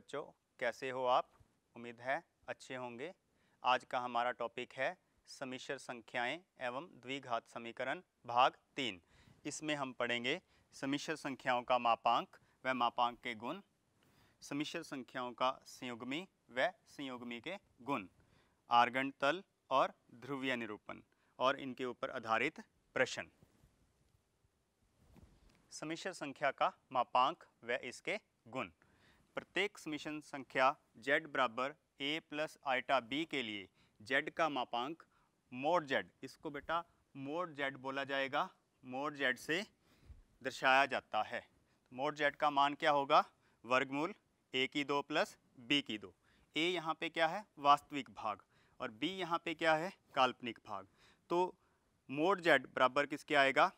बच्चों कैसे हो आप उम्मीद है अच्छे होंगे आज का हमारा टॉपिक है समीश्र संख्याएं एवं द्विघात समीकरण भाग तीन इसमें हम पढ़ेंगे समीश्र संख्याओं का मापांक व मापांक के गुण समीश्र संख्याओं का संयुग्मी व संयुग्मी के गुण आर्गन तल और ध्रुवीय निरूपण और इनके ऊपर आधारित प्रश्न समीश्र संख्या का मापांक व इसके गुण प्रत्येक समिशन संख्या z बराबर ए प्लस आइटा बी के लिए z का मापांक मोड z इसको बेटा मोड z बोला जाएगा मोड z से दर्शाया जाता है मोड तो z का मान क्या होगा वर्गमूल ए की दो प्लस बी की दो ए यहाँ पे क्या है वास्तविक भाग और बी यहाँ पे क्या है काल्पनिक भाग तो मोड जेड बराबर किसके आएगा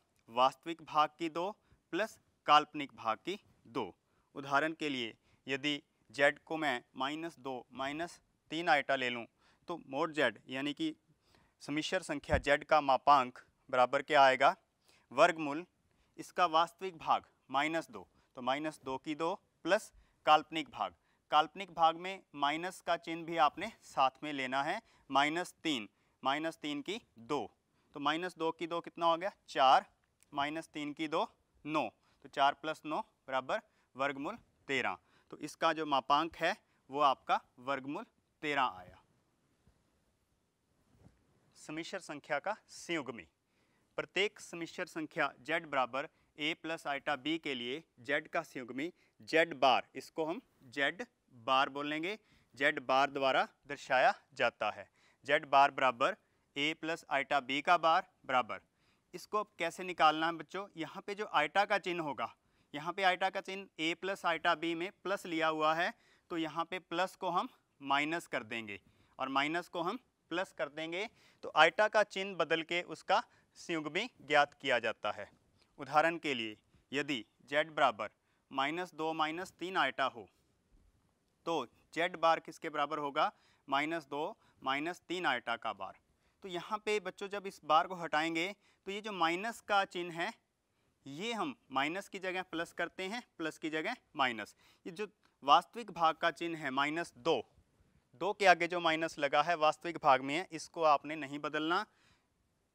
वास्तविक भाग की दो प्लस काल्पनिक भाग की दो उदाहरण के लिए यदि जेड को मैं माइनस दो माइनस तीन आइटा ले लूँ तो मोड जेड यानी कि समिश्र संख्या जेड का मापांक बराबर क्या आएगा वर्गमूल इसका वास्तविक भाग माइनस दो तो माइनस दो की दो प्लस काल्पनिक भाग काल्पनिक भाग में माइनस का चिन्ह भी आपने साथ में लेना है माइनस तीन माइनस तीन की दो तो माइनस दो की दो कितना हो गया चार माइनस तीन की दो नौ तो चार प्लस नौ बराबर वर्गमूल तेरह तो इसका जो मापांक है वो आपका वर्गमूल तेरह आया समिश्र संख्या का संयुग्मी प्रत्येक समिश्र संख्या जेड बराबर ए प्लस आइटा बी के लिए जेड का संयुग्मी जेड बार इसको हम जेड बार बोलेंगे जेड बार द्वारा दर्शाया जाता है जेड बार बराबर ए प्लस आइटा बी का बार बराबर इसको अब कैसे निकालना है बच्चों यहाँ पे जो आइटा का चिन्ह होगा यहाँ पे आइटा का चिन्ह ए प्लस आइटा बी में प्लस लिया हुआ है तो यहाँ पे प्लस को हम माइनस कर देंगे और माइनस को हम प्लस कर देंगे तो आइटा का चिन्ह बदल के उसका संयुग भी ज्ञात किया जाता है उदाहरण के लिए यदि जेड बराबर माइनस दो माइनस तीन आइटा हो तो जेड बार किसके बराबर होगा माइनस दो माइनस तीन आइटा का बार तो यहाँ पे बच्चों जब इस बार को हटाएंगे तो ये जो माइनस का चिन्ह है ये हम माइनस की जगह प्लस करते हैं प्लस की जगह माइनस ये जो वास्तविक भाग का चिन्ह है माइनस दो दो के आगे जो माइनस लगा है वास्तविक भाग में है इसको आपने नहीं बदलना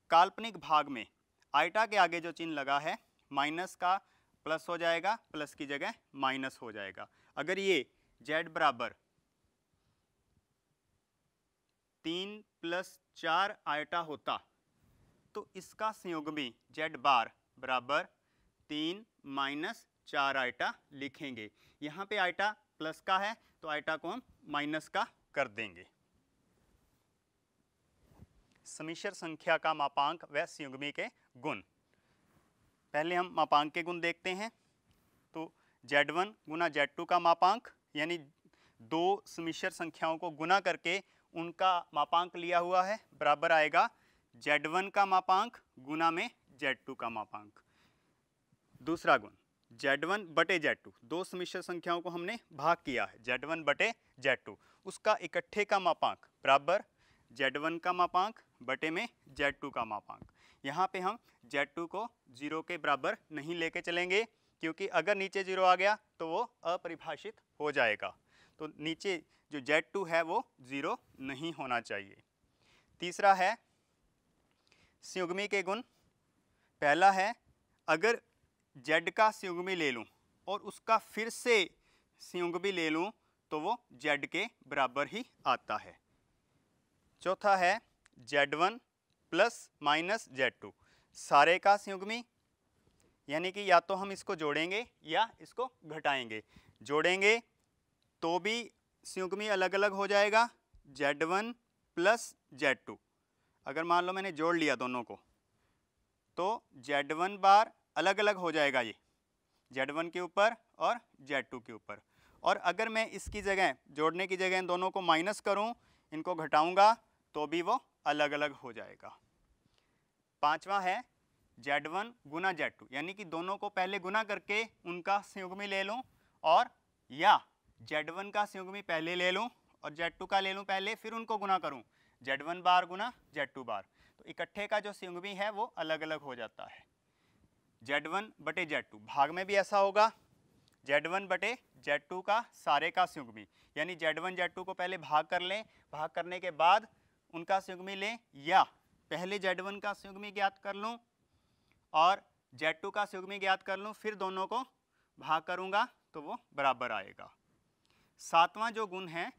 काल्पनिक भाग में आइटा के आगे जो चिन्ह लगा है माइनस का प्लस हो जाएगा प्लस की जगह माइनस हो जाएगा अगर ये जेड बराबर तीन प्लस चार आइटा होता तो इसका संयोग भी जेड बार बराबर तीन माइनस चार आइटा लिखेंगे यहाँ पे आइटा प्लस का है तो आइटा को हम माइनस का कर देंगे समीशर संख्या का मापांक व संयुग्मी के गुण पहले हम मापांक के गुण देखते हैं तो Z1 वन गुना जेड का मापांक यानी दो समीशर संख्याओं को गुना करके उनका मापांक लिया हुआ है बराबर आएगा Z1 का मापांक गुना में Z2 का मापांक दूसरा गुण जेड वन बटे जेड टू दो समिश्र संख्याओं को हमने भाग किया है जेड वन बटे जेड टू उसका इकट्ठे का मापांक बराबर जेड वन का मापांक बटे में जेड टू का मापांक यहाँ पे हम जेड टू को जीरो के बराबर नहीं लेके चलेंगे क्योंकि अगर नीचे जीरो आ गया तो वो अपरिभाषित हो जाएगा तो नीचे जो जेड टू है वो ज़ीरो नहीं होना चाहिए तीसरा है संयुग्मी के गुण पहला है अगर जेड का भी ले लूँ और उसका फिर से भी ले लूँ तो वो जेड के बराबर ही आता है चौथा है z one plus minus z two सारे का संयुग्मी यानी कि या तो हम इसको जोड़ेंगे या इसको घटाएंगे जोड़ेंगे तो भी संयुग्मी अलग अलग हो जाएगा z one plus z two अगर मान लो मैंने जोड़ लिया दोनों को तो जेड वन बार अलग अलग हो जाएगा ये जेड वन के ऊपर और जेड टू के ऊपर और अगर मैं इसकी जगह जोड़ने की जगह इन दोनों को माइनस करूं इनको घटाऊंगा तो भी वो अलग अलग हो जाएगा पांचवा है जेड वन गुना जेड टू यानी कि दोनों को पहले गुना करके उनका संयुग्मी ले लूँ और या जेड वन का संयुग्मी पहले ले लूँ और जेड टू का ले लूँ पहले फिर उनको गुना करूँ जेड वन बार गुना जेड टू बार तो इकट्ठे का जो संयुग्मी है वो अलग अलग हो जाता है जेड वन बटे जेड टू भाग में भी ऐसा होगा जेड वन बटे जेड टू का सारे का सुगमी यानी जेड वन जेड टू को पहले भाग कर लें भाग करने के बाद उनका सुगमी लें या पहले जेड वन का सुगमी ज्ञात कर लूँ और जेड टू का सुगमी ज्ञात कर लूँ फिर दोनों को भाग करूँगा तो वो बराबर आएगा सातवां जो गुण है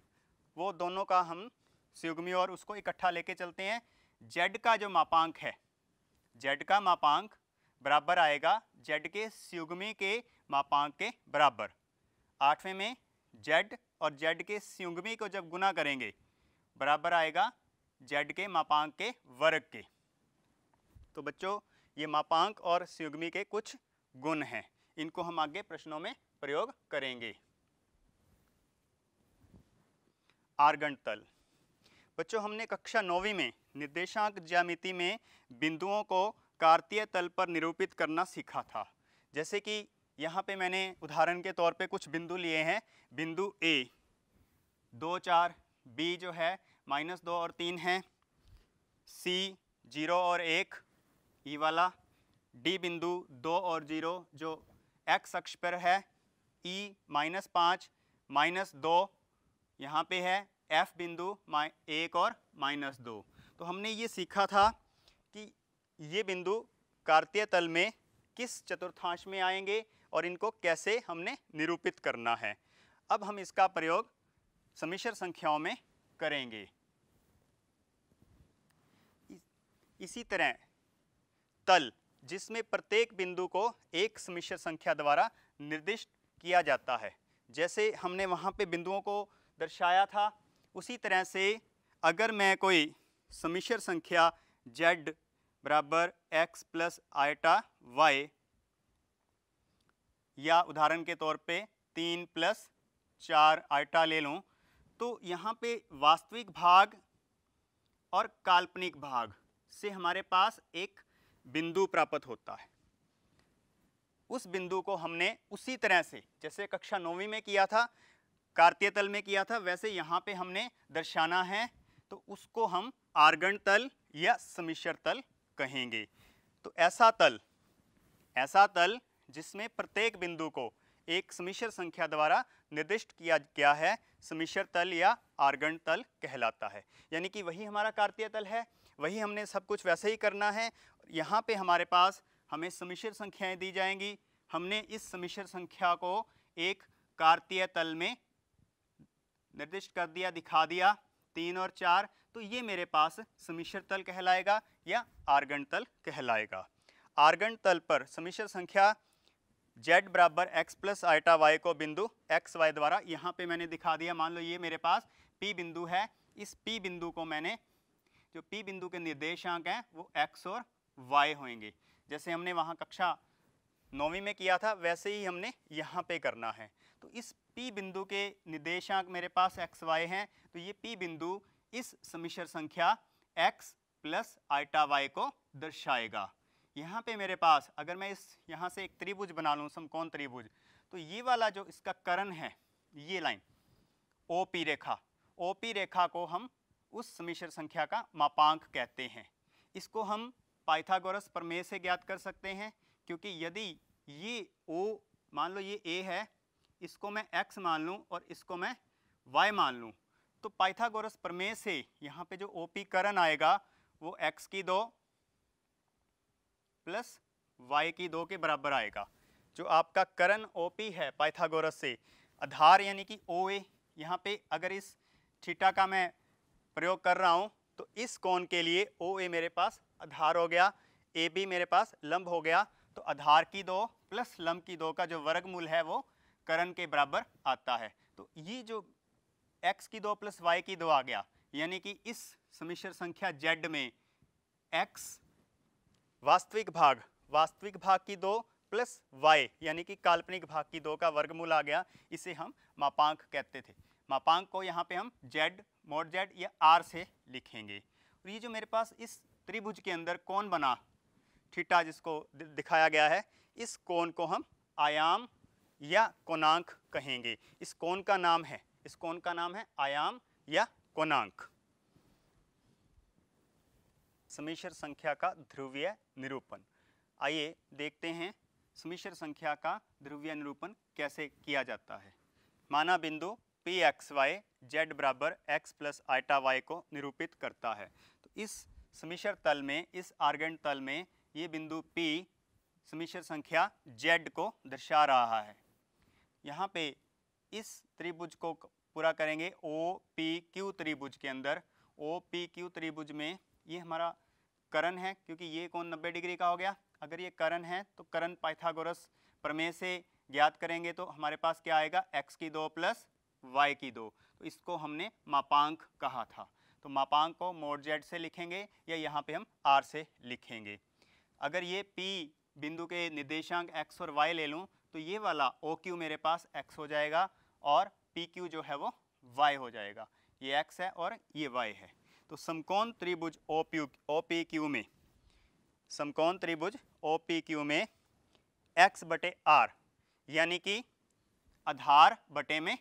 वो दोनों का हम सुगमी और उसको इकट्ठा लेके चलते हैं जेड का जो मापांक है जेड का मापांक बराबर आएगा जेड के स्युग्मी के मापांक के बराबर आठवें में जेड और जेड के स्युग्मी को जब गुना करेंगे बराबर आएगा जेड के मापांक के वर्ग के तो बच्चों ये मापांक और स्युग्मी के कुछ गुण हैं इनको हम आगे प्रश्नों में प्रयोग करेंगे आर्गन तल बच्चों हमने कक्षा नौवीं में निर्देशांक ज्यामिति में बिंदुओं को कार्तीय तल पर निरूपित करना सीखा था जैसे कि यहाँ पे मैंने उदाहरण के तौर पे कुछ बिंदु लिए हैं बिंदु ए दो चार बी जो है माइनस दो और तीन है सी जीरो और एक ई e वाला डी बिंदु दो और जीरो जो एक्स अक्ष पर है ई e माइनस पाँच माइनस दो यहाँ पे है एफ बिंदु एक और माइनस दो तो हमने ये सीखा था ये बिंदु कार्तीय तल में किस चतुर्थांश में आएंगे और इनको कैसे हमने निरूपित करना है अब हम इसका प्रयोग समिश्र संख्याओं में करेंगे इसी तरह तल जिसमें प्रत्येक बिंदु को एक समिश्र संख्या द्वारा निर्दिष्ट किया जाता है जैसे हमने वहाँ पे बिंदुओं को दर्शाया था उसी तरह से अगर मैं कोई समिश्र संख्या जेड बराबर एक्स प्लस आयटा वाई या उदाहरण के तौर पे तीन प्लस चार आयटा ले लूँ तो यहाँ पे वास्तविक भाग और काल्पनिक भाग से हमारे पास एक बिंदु प्राप्त होता है उस बिंदु को हमने उसी तरह से जैसे कक्षा नौवीं में किया था कार्तीय तल में किया था वैसे यहाँ पे हमने दर्शाना है तो उसको हम आर्गण तल या समिश्र तल कहेंगे तो ऐसा तल ऐसा तल जिसमें प्रत्येक बिंदु को एक समिश्र संख्या द्वारा निर्दिष्ट किया गया है समिश्र तल या आर्गन तल कहलाता है यानी कि वही हमारा कार्तीय तल है वही हमने सब कुछ वैसे ही करना है यहाँ पे हमारे पास हमें समिश्र संख्याएं दी जाएंगी हमने इस समिश्र संख्या को एक कार्तीय तल में निर्दिष्ट कर दिया दिखा दिया तीन और चार तो ये मेरे पास समिश्र तल कहलाएगा या आर्गन तल कहलाएगा आर्गन तल पर समिश्र संख्या z बराबर एक्स प्लस आइटा वाई को बिंदु एक्स वाई द्वारा यहाँ पे मैंने दिखा दिया मान लो ये मेरे पास P बिंदु है इस P बिंदु को मैंने जो P बिंदु के निर्देशांक हैं वो x और y होंगे जैसे हमने वहाँ कक्षा नौवीं में किया था वैसे ही हमने यहाँ पे करना है तो इस P बिंदु के निर्देशांक मेरे पास एक्स वाई हैं तो ये P बिंदु इस समिश्र संख्या x प्लस आइटा वाई को दर्शाएगा यहाँ पे मेरे पास अगर मैं इस यहाँ से एक त्रिभुज बना लूँ समकोण त्रिभुज तो ये वाला जो इसका करण है ये लाइन ओ पी रेखा ओ पी रेखा को हम उस समिश्र संख्या का मापांक कहते हैं इसको हम पाइथागोरस प्रमेय से ज्ञात कर सकते हैं क्योंकि यदि ये ओ मान लो ये ए है इसको मैं एक्स मान लूँ और इसको मैं वाई मान लूँ तो पाइथागोरस प्रमेय से यहाँ पे जो ओपीकरण आएगा वो एक्स की दो प्लस वाई की दो के बराबर आएगा जो आपका करण ओपी है पाइथागोरस से आधार यानी कि ओ ए यहाँ पे अगर इस थीटा का मैं प्रयोग कर रहा हूँ तो इस कोण के लिए ओ ए मेरे पास आधार हो गया ए बी मेरे पास लंब हो गया तो आधार की दो प्लस लंब की दो का जो वर्गमूल है वो करण के बराबर आता है तो ये जो एक्स की दो प्लस वाई की दो आ गया यानी कि इस समिश्र संख्या जेड में एक्स वास्तविक भाग वास्तविक भाग की दो प्लस वाई यानी कि काल्पनिक भाग की दो का वर्गमूल आ गया इसे हम मापांक कहते थे मापांक को यहाँ पे हम जेड मोड जेड या आर से लिखेंगे और ये जो मेरे पास इस त्रिभुज के अंदर कौन बना ठिटा जिसको दिखाया गया है इस कौन को हम आयाम या कोनांक कहेंगे इस कौन का नाम है इस कोण का नाम है आयाम या कोणांक समीशर संख्या का ध्रुवीय निरूपण आइए देखते हैं समीशर संख्या का ध्रुवीय निरूपण कैसे किया जाता है माना बिंदु पी एक्स वाई जेड बराबर एक्स प्लस आइटा वाई को निरूपित करता है तो इस समीशर तल में इस आर्गन तल में ये बिंदु P समीशर संख्या जेड को दर्शा रहा है यहाँ पे इस त्रिभुज को पूरा करेंगे ओ पी क्यू त्रिभुज के अंदर ओ पी क्यू त्रिभुज में ये हमारा करण है क्योंकि ये कौन 90 डिग्री का हो गया अगर ये करण है तो करण पाइथागोरस प्रमेय से ज्ञात करेंगे तो हमारे पास क्या आएगा एक्स की दो प्लस वाई की दो तो इसको हमने मापांक कहा था तो मापांक को मोड जेड से लिखेंगे या यहाँ पे हम आर से लिखेंगे अगर ये पी बिंदु के निर्देशांक एक्स और वाई ले लूँ तो ये वाला ओ क्यू मेरे पास एक्स हो जाएगा और पी क्यू जो है वो Y हो जाएगा ये X है और ये Y है तो समकोण त्रिभुज ओ प्यू ओ पी क्यू में समकोण त्रिभुज ओ पी क्यू में X बटे आर यानी कि आधार बटे में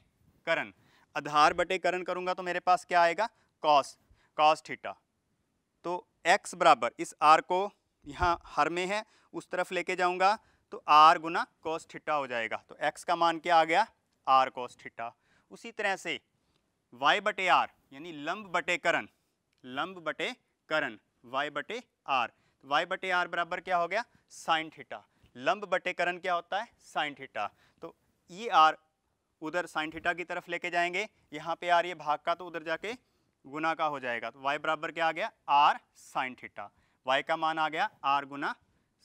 करण आधार बटे करण करूंगा तो मेरे पास क्या आएगा कॉस कॉस थीटा तो x बराबर इस r को यहाँ हर में है उस तरफ लेके जाऊंगा तो r गुना कॉस थीटा हो जाएगा तो x का मान क्या आ गया r कॉस थीटा उसी तरह से वाई बटे आर यानी लंब बटे करण लंब बटे करण वाई बटे आर तो वाई बटे आर बराबर क्या हो गया साइन थीटा लंब बटे करण क्या होता है साइन थीटा तो ये आर उधर साइन थीटा की तरफ लेके जाएंगे यहाँ पे आर ये भाग का तो उधर जाके गुना का हो जाएगा तो y बराबर क्या आ गया r साइन थीटा y का मान आ गया r गुना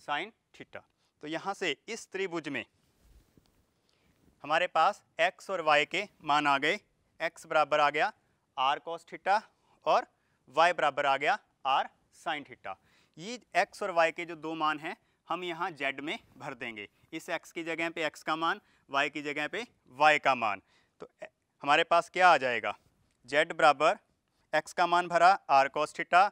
साइन थीटा तो यहाँ से इस त्रिभुज में हमारे पास x और y के मान आ गए x बराबर आ गया r cos थीटा और y बराबर आ गया r sin थीटा ये x और y के जो दो मान हैं हम यहाँ z में भर देंगे इस x की जगह पे x का मान y की जगह पे y का मान तो हमारे पास क्या आ जाएगा z बराबर x का मान भरा r cos थीटा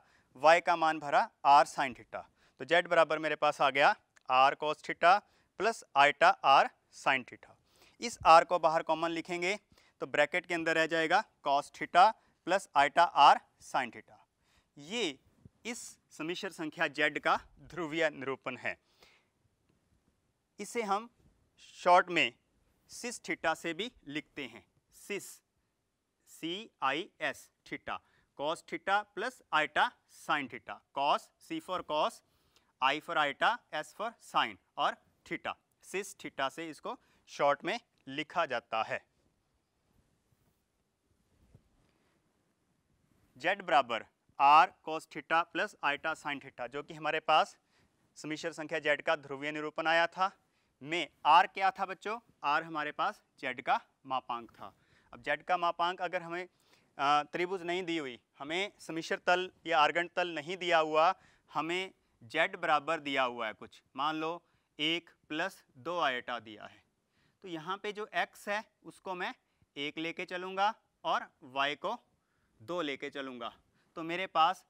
y का मान भरा r sin थीटा तो z बराबर मेरे पास आ गया r cos theta plus iota r sin theta इस आर को बाहर कॉमन लिखेंगे तो ब्रैकेट के अंदर रह जाएगा cos theta plus iota r sine theta ये इस समिश्र संख्या जेड का ध्रुवीय निरूपण है इसे हम शॉर्ट में सिस थीटा से भी लिखते हैं cis C I S theta cos theta plus iota sine theta cos C for cos I for iota S for sine और थीटा सिस थीटा से इसको शॉर्ट में लिखा जाता है जेड बराबर r cos theta plus iota sine theta जो कि हमारे पास समीश्र संख्या जेड का ध्रुवीय निरूपण आया था में आर क्या था बच्चों आर हमारे पास जेड का मापांक था अब जेड का मापांक अगर हमें त्रिभुज नहीं दी हुई हमें समीश्र तल या आर्गन तल नहीं दिया हुआ हमें जेड बराबर दिया हुआ है कुछ मान लो एक प्लस दो आयटा दिया है तो यहाँ पे जो x है उसको मैं एक लेके चलूँगा और y को दो लेके चलूँगा तो मेरे पास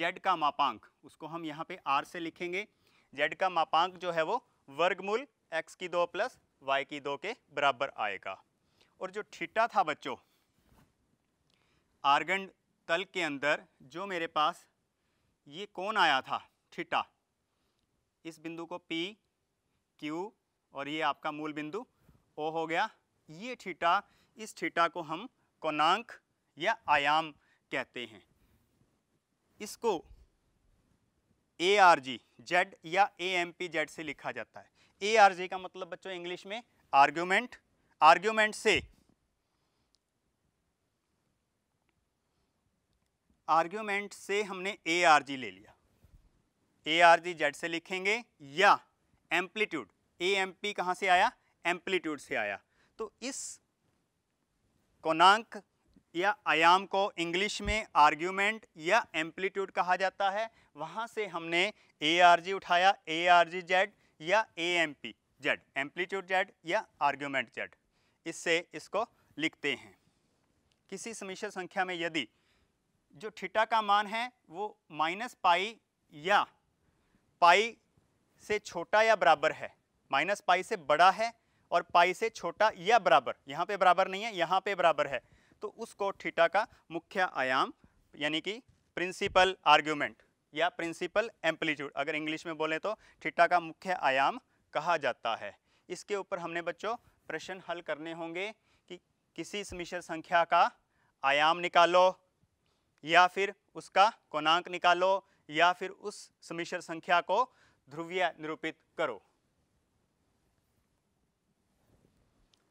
z का मापांक उसको हम यहाँ पे r से लिखेंगे z का मापांक जो है वो वर्गमूल x की दो प्लस y की दो के बराबर आएगा और जो ठिट्टा था बच्चों आर्गन तल के अंदर जो मेरे पास ये कौन आया था ठिट्टा इस बिंदु को P Q और ये आपका मूल बिंदु ओ हो गया ये ठीटा इस ठीटा को हम कोणांक या आयाम कहते हैं इसको ए आर जी जेड या ए एम पी जेड से लिखा जाता है ए आर जी का मतलब बच्चों इंग्लिश में आर्ग्यूमेंट आर्ग्यूमेंट से आर्ग्यूमेंट से हमने ए आर जी ले लिया ए आर जी जेड से लिखेंगे या एम्पलीट्यूड ए एम पी कहाँ से आया एम्पलीट्यूड से आया तो इस कोनांक या आयाम को इंग्लिश में आर्ग्यूमेंट या एम्पलीट्यूड कहा जाता है वहाँ से हमने ए आर जी उठाया ए आर जी जेड या A M P z amplitude z या आर्ग्यूमेंट जेड इससे इसको लिखते हैं किसी समीश्र संख्या में यदि जो ठीटा का मान है वो माइनस पाई या पाई से छोटा या बराबर है माइनस पाई से बड़ा है और पाई से छोटा या बराबर यहाँ पे बराबर नहीं है यहाँ पे बराबर है तो उसको थीटा का मुख्य आयाम यानी कि प्रिंसिपल आर्ग्यूमेंट या प्रिंसिपल एम्पलीट्यूड अगर इंग्लिश में बोलें तो थीटा का मुख्य आयाम कहा जाता है इसके ऊपर हमने बच्चों प्रश्न हल करने होंगे कि किसी समिश्र संख्या का आयाम निकालो या फिर उसका कोणांक निकालो या फिर उस समिश्र संख्या को ध्रुवीय निरूपित करो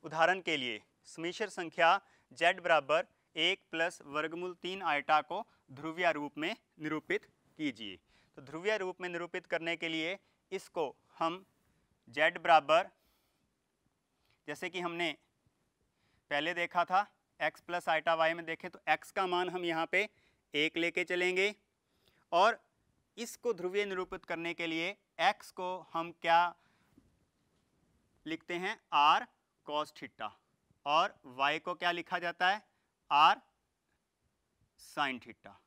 उदाहरण के लिए समीशर संख्या z बराबर एक प्लस वर्गमूल तीन आयटा को ध्रुवीय रूप में निरूपित कीजिए तो ध्रुवीय रूप में निरूपित करने के लिए इसको हम z बराबर जैसे कि हमने पहले देखा था x प्लस आइटा वाई में देखें तो x का मान हम यहाँ पे एक लेके चलेंगे और इसको ध्रुवीय निरूपित करने के लिए x को हम क्या लिखते हैं r कॉस थीटा और y को क्या लिखा जाता है r साइन थीटा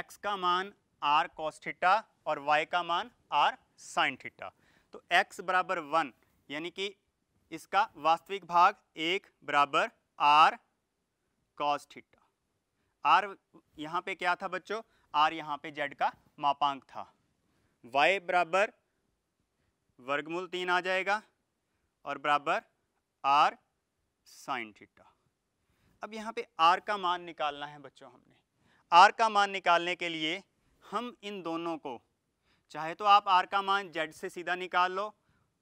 x का मान r कॉस थीटा और y का मान r साइन थीटा तो x बराबर वन यानी कि इसका वास्तविक भाग एक बराबर r कॉस थीटा r यहाँ पे क्या था बच्चों r यहाँ पे z का मापांक था y बराबर वर्गमूल तीन आ जाएगा और बराबर आर साइन थीटा अब यहाँ पे आर का मान निकालना है बच्चों हमने आर का मान निकालने के लिए हम इन दोनों को चाहे तो आप आर का मान जेड से सीधा निकाल लो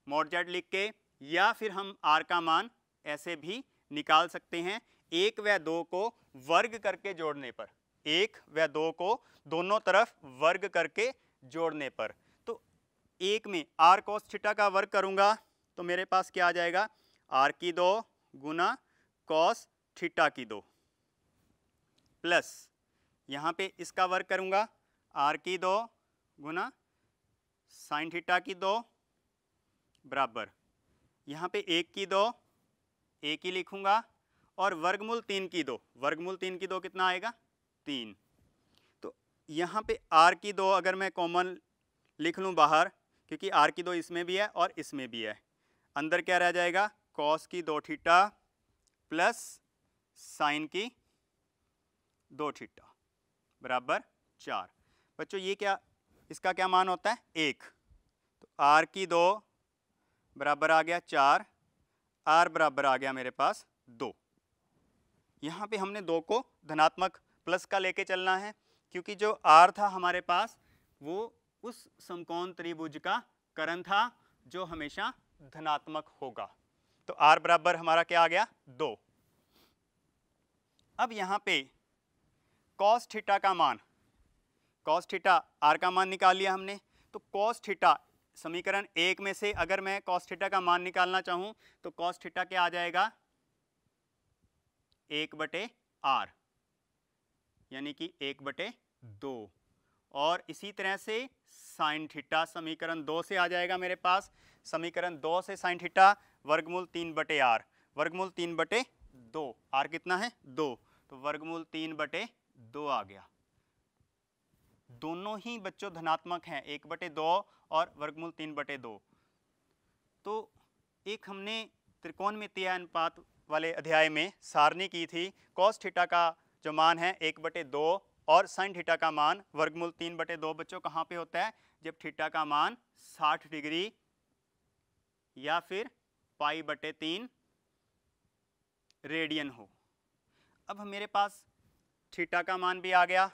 मोड जेड लिख के या फिर हम आर का मान ऐसे भी निकाल सकते हैं एक व दो को वर्ग करके जोड़ने पर एक व दो को दोनों तरफ वर्ग करके जोड़ने पर तो एक में आर कोस छिटा का वर्ग करूँगा तो मेरे पास क्या आ जाएगा आर की दो गुना कॉस थीटा की दो प्लस यहाँ पे इसका वर्क करूँगा आर की दो गुना साइन थीटा की दो बराबर यहाँ पे एक की दो एक ही लिखूँगा और वर्गमूल तीन की दो वर्गमूल तीन की दो कितना आएगा तीन तो यहाँ पे आर की दो अगर मैं कॉमन लिख लूँ बाहर क्योंकि आर की दो इसमें भी है और इसमें भी है अंदर क्या रह जाएगा कॉस की दो ठीटा प्लस साइन की दो ठीटा बराबर चार बच्चों ये क्या इसका क्या मान होता है एक तो आर की दो बराबर आ गया चार आर बराबर आ गया मेरे पास दो यहाँ पे हमने दो को धनात्मक प्लस का लेके चलना है क्योंकि जो आर था हमारे पास वो उस समकोण त्रिभुज का करण था जो हमेशा धनात्मक होगा तो आर बराबर हमारा क्या आ गया दो अब यहाँ पे कॉस थीटा का मान कॉस थीटा आर का मान निकाल लिया हमने तो कॉस थीटा समीकरण एक में से अगर मैं कॉस थीटा का मान निकालना चाहूँ तो कॉस थीटा क्या आ जाएगा एक बटे आर यानी कि एक बटे दो और इसी तरह से साइन थीटा समीकरण दो से आ जाएगा मेरे पास समीकरण दो से साइन थीटा वर्गमूल तीन बटे आर वर्गमूल तीन बटे दो आर कितना है दो तो वर्गमूल तीन बटे दो आ गया दोनों ही बच्चों धनात्मक हैं एक बटे दो और वर्गमूल तीन बटे दो तो एक हमने त्रिकोणमितीय अनुपात वाले अध्याय में सारणी की थी कॉस ठिटा का जो मान है एक बटे दो और साइन थीटा का मान वर्गमूल तीन बटे दो बच्चों कहाँ पे होता है जब थीटा का मान 60 डिग्री या फिर पाई बटे तीन रेडियन हो अब मेरे पास थीटा का मान भी आ गया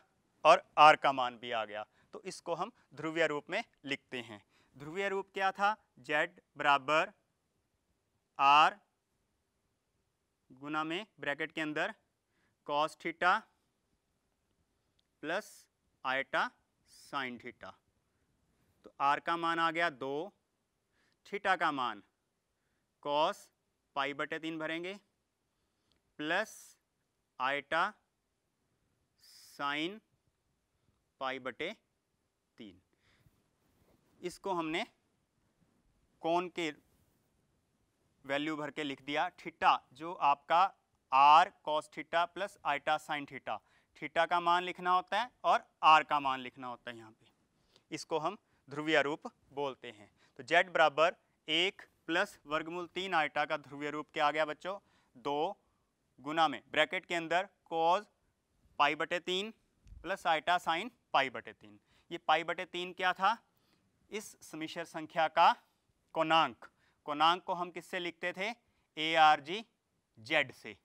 और आर का मान भी आ गया तो इसको हम ध्रुवीय रूप में लिखते हैं ध्रुवीय रूप क्या था जेड बराबर आर गुना में ब्रैकेट के अंदर cos theta plus iota sine theta तो आर का मान आ गया दो थीटा का मान कॉस पाई बटे तीन भरेंगे प्लस आयटा साइन पाई बटे तीन इसको हमने कौन के वैल्यू भर के लिख दिया थीटा जो आपका r cos theta plus iota sine theta theta का मान लिखना होता है और आर का मान लिखना होता है यहाँ पे इसको हम ध्रुवीय रूप बोलते हैं तो जेड बराबर एक प्लस वर्गमूल तीन आइटा का ध्रुवीय रूप क्या आ गया बच्चों दो गुना में ब्रैकेट के अंदर कॉज पाई बटे तीन प्लस आइटा साइन पाई बटे तीन ये पाई बटे तीन क्या था इस समिश्र संख्या का कोनांक कोनांक को हम किससे लिखते थे ए आर जी जेड से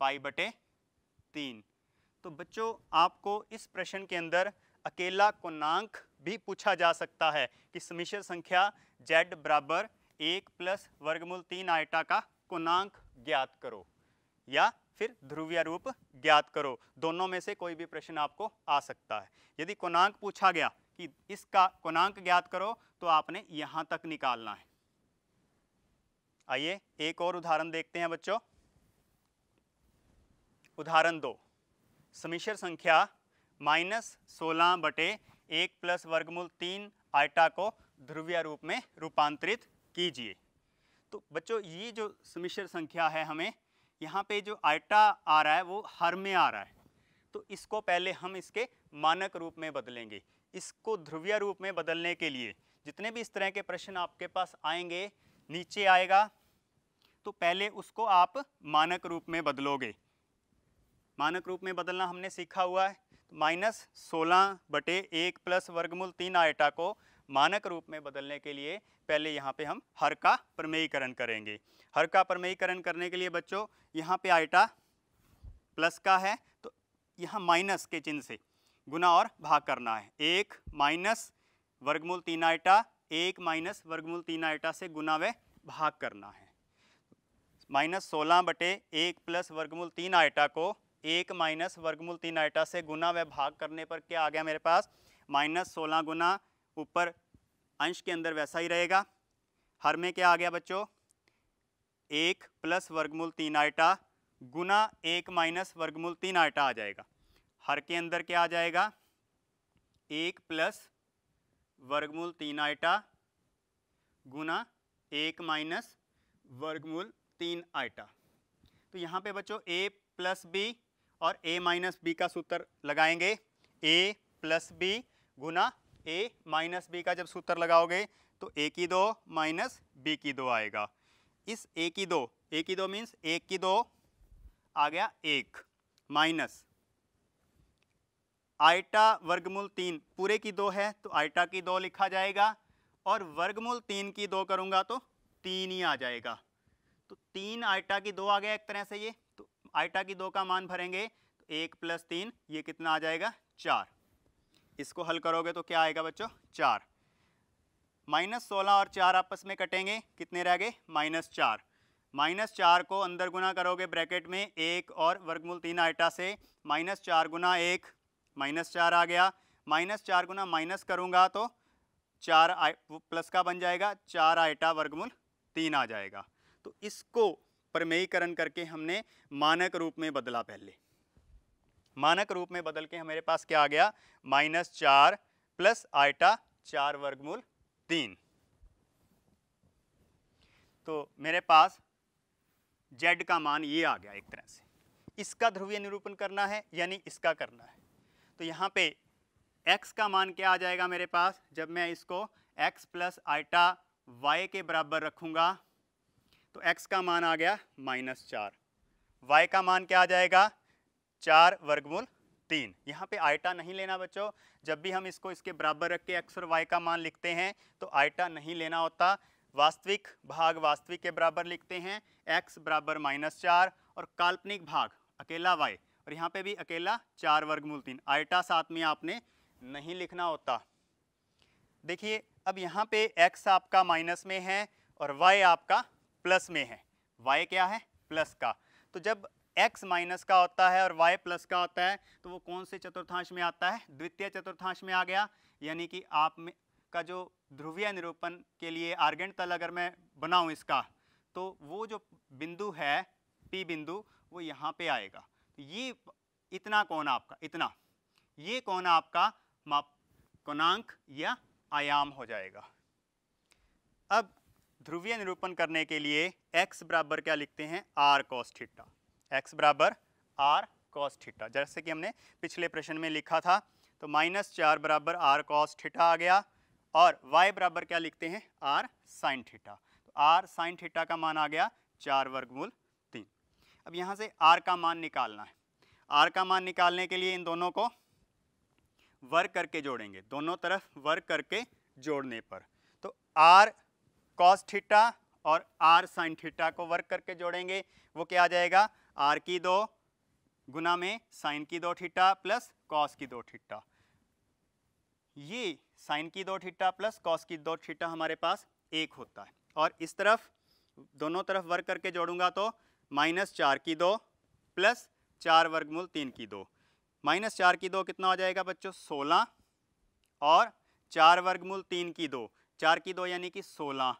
पाई बटे तीन तो बच्चों आपको इस प्रश्न के अंदर अकेला कोनांक भी पूछा जा सकता है कि समिश्र संख्या जेड बराबर एक प्लस वर्गमूल तीन आयटा का कोनांक ज्ञात करो या फिर ध्रुवीय रूप ज्ञात करो दोनों में से कोई भी प्रश्न आपको आ सकता है यदि कोनांक पूछा गया कि इसका कोनांक ज्ञात करो तो आपने यहां तक निकालना है आइए एक और उदाहरण देखते हैं बच्चों उदाहरण दो समीशर संख्या माइनस सोलह बटे एक प्लस वर्गमूल तीन आयटा को ध्रुवीय रूप में रूपांतरित कीजिए तो बच्चों ये जो समीशर संख्या है हमें यहाँ पे जो आयटा आ रहा है वो हर में आ रहा है तो इसको पहले हम इसके मानक रूप में बदलेंगे इसको ध्रुवीय रूप में बदलने के लिए जितने भी इस तरह के प्रश्न आपके पास आएंगे नीचे आएगा तो पहले उसको आप मानक रूप में बदलोगे मानक रूप में बदलना हमने सीखा हुआ है तो माइनस सोलह बटे एक प्लस वर्गमूल तीन आयटा को मानक रूप में बदलने के लिए पहले यहाँ पे हम हर का प्रमेयीकरण करेंगे हर का प्रमेयीकरण करने के लिए बच्चों यहाँ पे आयटा प्लस का है तो यहाँ माइनस के चिन्ह से गुना और भाग करना है एक माइनस वर्गमूल तीन आयटा एक माइनस वर्गमूल तीन आयटा से गुना व भाग करना है माइनस सोलह बटे एक प्लस वर्गमूल तीन आयटा को एक माइनस वर्गमूल तीन आइटा से गुना व भाग करने पर क्या आ गया मेरे पास माइनस सोलह गुना ऊपर अंश के अंदर वैसा ही रहेगा हर में क्या आ गया बच्चों एक प्लस वर्गमूल तीन आइटा गुना एक माइनस वर्गमूल तीन आइटा आ जाएगा हर के अंदर क्या आ जाएगा एक प्लस वर्गमूल तीन आइटा गुना एक माइनस वर्गमूल तीन आइटा तो यहाँ पे बच्चों ए प्लस बी और a माइनस बी का सूत्र लगाएंगे a प्लस बी गुना ए माइनस बी का जब सूत्र लगाओगे तो a की दो माइनस बी की दो आएगा इस a की दो a की दो मीन्स एक की दो आ गया एक माइनस आइटा वर्गमूल तीन पूरे की दो है तो आइटा की दो लिखा जाएगा और वर्गमूल तीन की दो करूँगा तो तीन ही आ जाएगा तो तीन आइटा की दो आ गया एक तरह से ये आइटा की दो का मान भरेंगे तो एक प्लस तीन ये कितना आ जाएगा चार इसको हल करोगे तो क्या आएगा बच्चों चार माइनस सोलह और चार आपस में कटेंगे कितने रह गए माइनस चार माइनस चार को अंदर गुना करोगे ब्रैकेट में एक और वर्गमूल तीन आइटा से माइनस चार गुना एक माइनस चार आ गया माइनस चार गुना माइनस करूँगा तो चार आ, प्लस का बन जाएगा चार आइटा वर्गमूल तीन आ जाएगा तो इसको प्रमेयीकरण करके हमने मानक रूप में बदला पहले मानक रूप में बदल के हमारे पास क्या आ गया माइनस चार प्लस आइटा चार वर्गमूल तीन तो मेरे पास जेड का मान ये आ गया एक तरह से इसका ध्रुवीय निरूपण करना है यानी इसका करना है तो यहाँ पे एक्स का मान क्या आ जाएगा मेरे पास जब मैं इसको एक्स प्लस आइटा वाई के बराबर रखूँगा तो x का मान आ गया माइनस चार वाई का मान क्या आ जाएगा चार वर्गमूल तीन यहाँ पे आइटा नहीं लेना बच्चों जब भी हम इसको इसके बराबर रख के x और y का मान लिखते हैं तो आइटा नहीं लेना होता वास्तविक भाग वास्तविक के बराबर लिखते हैं x बराबर माइनस चार और काल्पनिक भाग अकेला y और यहाँ पे भी अकेला चार वर्गमूल तीन आइटा साथ में आपने नहीं लिखना होता देखिए अब यहाँ पे x आपका माइनस में है और y आपका प्लस में है y क्या है प्लस का तो जब x माइनस का होता है और y प्लस का होता है तो वो कौन से चतुर्थांश में आता है द्वितीय चतुर्थांश में आ गया यानी कि आप में का जो ध्रुवीय निरूपण के लिए आर्गेंट तल अगर मैं बनाऊँ इसका तो वो जो बिंदु है पी बिंदु वो यहाँ पे आएगा तो ये इतना कौन आपका इतना ये कौन आपका माप कोनांक या आयाम हो जाएगा अब ध्रुवीय निरूपण करने के लिए x बराबर क्या लिखते हैं r cos थीटा x बराबर r cos थीटा जैसे कि हमने पिछले प्रश्न में लिखा था तो माइनस चार बराबर आर कॉस थीटा आ गया और y बराबर क्या लिखते हैं r साइन थीटा तो r साइन थीटा का मान आ गया चार वर्गमूल तीन अब यहाँ से r का मान निकालना है r का मान निकालने के लिए इन दोनों को वर्ग करके जोड़ेंगे दोनों तरफ वर्ग करके जोड़ने पर तो आर कॉस थीटा और आर साइन थीटा को वर्क करके जोड़ेंगे वो क्या आ जाएगा आर की दो गुना में साइन की दो थीटा प्लस कॉस की दो थीटा ये साइन की दो थीटा प्लस कॉस की दो थीटा हमारे पास एक होता है और इस तरफ दोनों तरफ वर्क करके जोड़ूंगा तो माइनस चार की दो प्लस चार वर्गमूल तीन की दो माइनस चार की दो कितना हो जाएगा बच्चों सोलह और चार वर्गमूल तीन की दो चार की दो यानी कि सोलह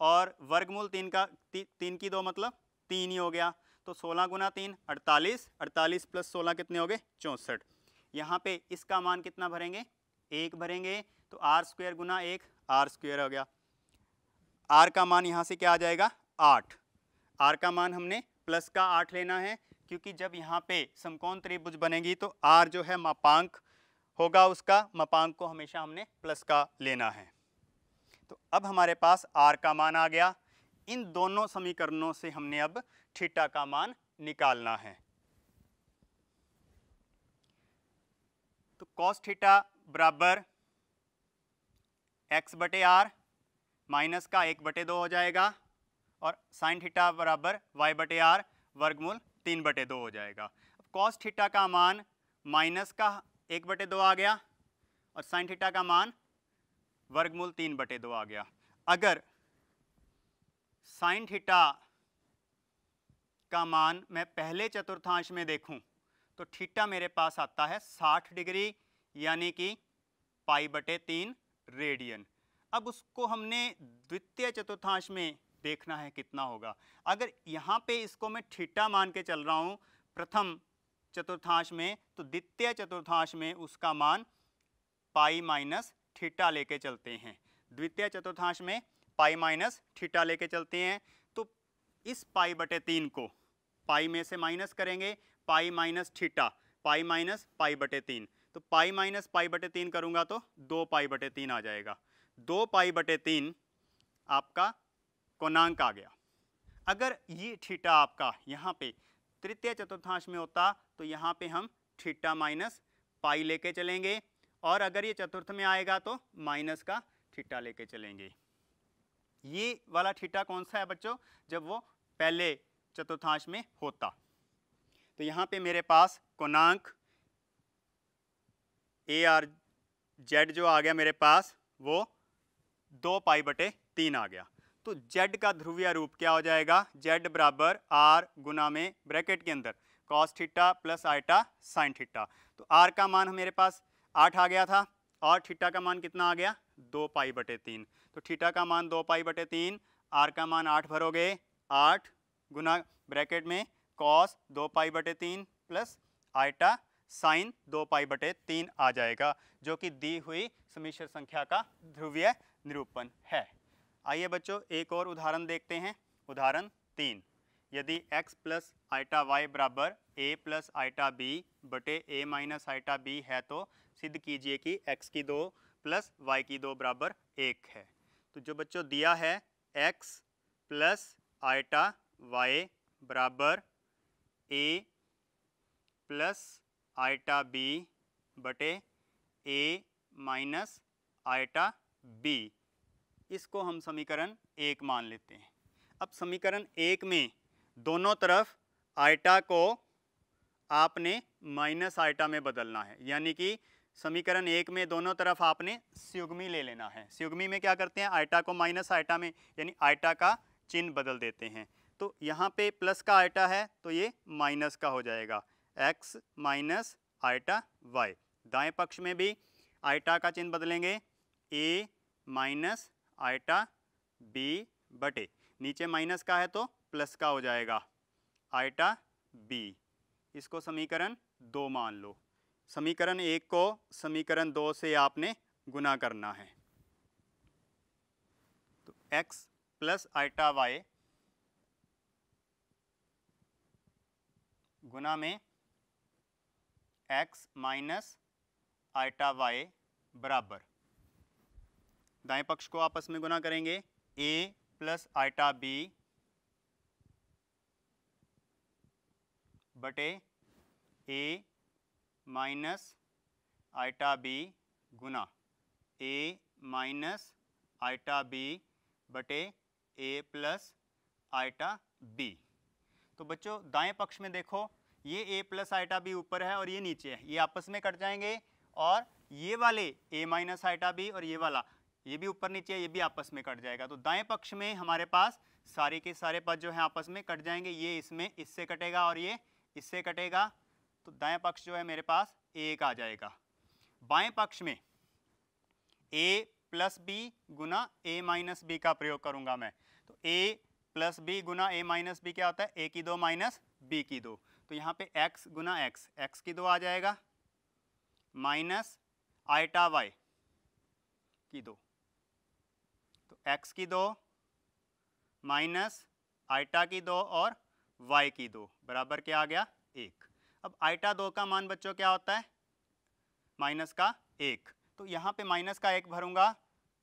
और वर्गमूल तीन का ती, तीन की दो मतलब तीन ही हो गया तो सोलह गुना तीन अड़तालीस अड़तालीस प्लस सोलह कितने हो गए चौंसठ यहाँ पे इसका मान कितना भरेंगे एक भरेंगे तो आर स्क्वेयर गुना एक आर स्क्वेयर हो गया आर का मान यहाँ से क्या आ जाएगा आठ आर का मान हमने प्लस का आठ लेना है क्योंकि जब यहाँ पे समकोण त्रिभुज बनेगी तो आर जो है मापांक होगा उसका मापांक को हमेशा हमने प्लस का लेना है तो अब हमारे पास आर का मान आ गया इन दोनों समीकरणों से हमने अब थीटा का मान निकालना है तो कॉस थीटा बराबर एक्स बटे आर माइनस का एक बटे दो हो जाएगा और साइन थीटा बराबर वाई बटे आर वर्गमूल तीन बटे दो हो जाएगा अब कॉस थीटा का मान माइनस का एक बटे दो आ गया और साइन थीटा का मान वर्गमूल तीन बटे दो आ गया अगर साइन थीटा का मान मैं पहले चतुर्थांश में देखूं तो थीटा मेरे पास आता है 60 डिग्री यानी कि पाई बटे तीन रेडियन अब उसको हमने द्वितीय चतुर्थांश में देखना है कितना होगा अगर यहाँ पे इसको मैं थीटा मान के चल रहा हूँ प्रथम चतुर्थांश में तो द्वितीय चतुर्थांश में उसका मान पाई माइनस थीटा लेके चलते हैं द्वितीय चतुर्थांश में पाई माइनस थीटा लेके चलते हैं तो इस पाई बटे तीन को पाई में से माइनस करेंगे pi minus theta pi minus pi बटे तीन तो पाई माइनस पाई बटे तीन करूँगा तो दो पाई बटे तीन आ जाएगा दो पाई बटे तीन आपका कोनांक आ गया अगर ये थीटा आपका यहाँ पे तृतीय चतुर्थांश में होता तो यहाँ पे हम थीटा माइनस पाई लेके चलेंगे और अगर ये चतुर्थ में आएगा तो माइनस का थीटा लेके चलेंगे ये वाला थीटा कौन सा है बच्चों जब वो पहले चतुर्थांश में होता तो यहाँ पे मेरे पास कोणांक ए आर जेड जो आ गया मेरे पास वो दो पाई बटे तीन आ गया तो जेड का ध्रुवीय रूप क्या हो जाएगा जेड बराबर आर गुना में ब्रैकेट के अंदर cos theta plus iota sine theta तो आर का मान मेरे पास आठ आ गया था और ठीटा का मान कितना आ गया दो पाई बटे तीन तो ठीटा का मान दो पाई बटे तीन आर का मान आठ भरोगे आठ गुना ब्रैकेट में कॉस दो पाई बटे तीन प्लस आइटा साइन दो पाई बटे तीन आ जाएगा जो कि दी हुई समीश्र संख्या का ध्रुवीय निरूपण है आइए बच्चों एक और उदाहरण देखते हैं उदाहरण तीन यदि x प्लस आइटा वाई बराबर ए प्लस आइटा बी बटे ए माइनस आइटा बी है तो सिद्ध कीजिए कि x की दो प्लस वाई की दो बराबर एक है तो जो बच्चों दिया है x प्लस आइटा वाई बराबर ए प्लस आइटा बी बटे ए माइनस आइटा बी इसको हम समीकरण एक मान लेते हैं अब समीकरण एक में दोनों तरफ आइटा को आपने माइनस आइटा में बदलना है यानी कि समीकरण एक में दोनों तरफ आपने स्युग्मी ले लेना है स्युग्मी में क्या करते हैं आइटा को माइनस आइटा में यानी आइटा का चिन्ह बदल देते हैं तो यहाँ पे प्लस का आइटा है तो ये माइनस का हो जाएगा एक्स माइनस आइटा वाई दाएँ पक्ष में भी आइटा का चिन्ह बदलेंगे ए माइनस आइटा बी बटे नीचे माइनस का है तो प्लस का हो जाएगा आइटा बी इसको समीकरण दो मान लो समीकरण एक को समीकरण दो से आपने गुना करना है तो x प्लस आइटा वाई गुना में x माइनस आइटा वाई बराबर दाएं पक्ष को आपस में गुना करेंगे a प्लस आइटा बी बटे ए माइनस आइटा बी गुना ए माइनस आइटा बी बटे ए प्लस आइटा बी तो बच्चों दाएं पक्ष में देखो ये ए प्लस आइटा बी ऊपर है और ये नीचे है ये आपस में कट जाएंगे और ये वाले ए माइनस आइटा बी और ये वाला ये भी ऊपर नीचे है ये भी आपस में कट जाएगा तो दाएं पक्ष में हमारे पास सारे के सारे पद जो हैं आपस में कट जाएंगे ये इसमें इससे कटेगा और ये इससे कटेगा तो दाएं पक्ष जो है मेरे पास एक आ जाएगा बाएं पक्ष में ए प्लस बी गुना ए माइनस बी का प्रयोग करूंगा मैं तो ए प्लस बी गुना ए माइनस बी क्या होता है ए की दो माइनस बी की दो तो यहाँ पे x गुना एक्स एक्स की दो आ जाएगा माइनस आइटा वाई की दो तो x की दो माइनस आइटा की दो और वाई की दो बराबर क्या आ गया एक अब आइटा दो का मान बच्चों क्या होता है माइनस का एक तो यहाँ पे माइनस का एक भरूंगा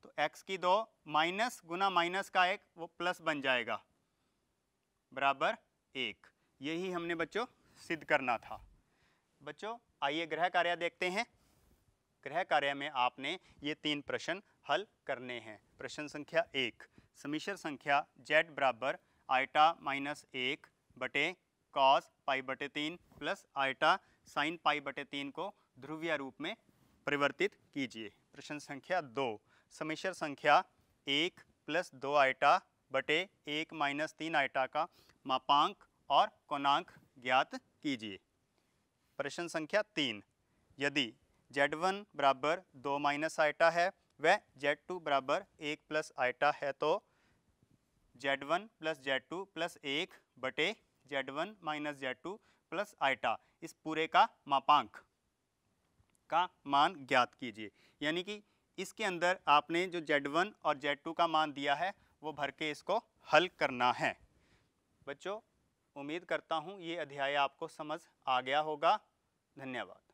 तो एक्स की दो माइनस गुना माइनस का एक वो प्लस बन जाएगा बराबर एक यही हमने बच्चों सिद्ध करना था बच्चों आइए ग्रह कार्य देखते हैं ग्रह कार्य में आपने ये तीन प्रश्न हल करने हैं प्रश्न संख्या एक समीशर संख्या जेड बराबर आइटा माइनस एक बटे कॉस पाई बटे तीन प्लस आइटा साइन पाई बटे तीन को ध्रुवीय रूप में परिवर्तित कीजिए प्रश्न संख्या दो समीक्षर संख्या एक प्लस दो आइटा बटे एक माइनस तीन आइटा का मापांक और कोणांक ज्ञात कीजिए प्रश्न संख्या तीन यदि जेड वन बराबर दो माइनस आइटा है वह जेड टू बराबर एक प्लस आइटा है तो z one plus z two plus एक बटे z one minus z two plus iota इस पूरे का मापांक का मान ज्ञात कीजिए यानी कि इसके अंदर आपने जो जेड वन और जेड टू का मान दिया है वो भर के इसको हल करना है बच्चों उम्मीद करता हूँ ये अध्याय आपको समझ आ गया होगा धन्यवाद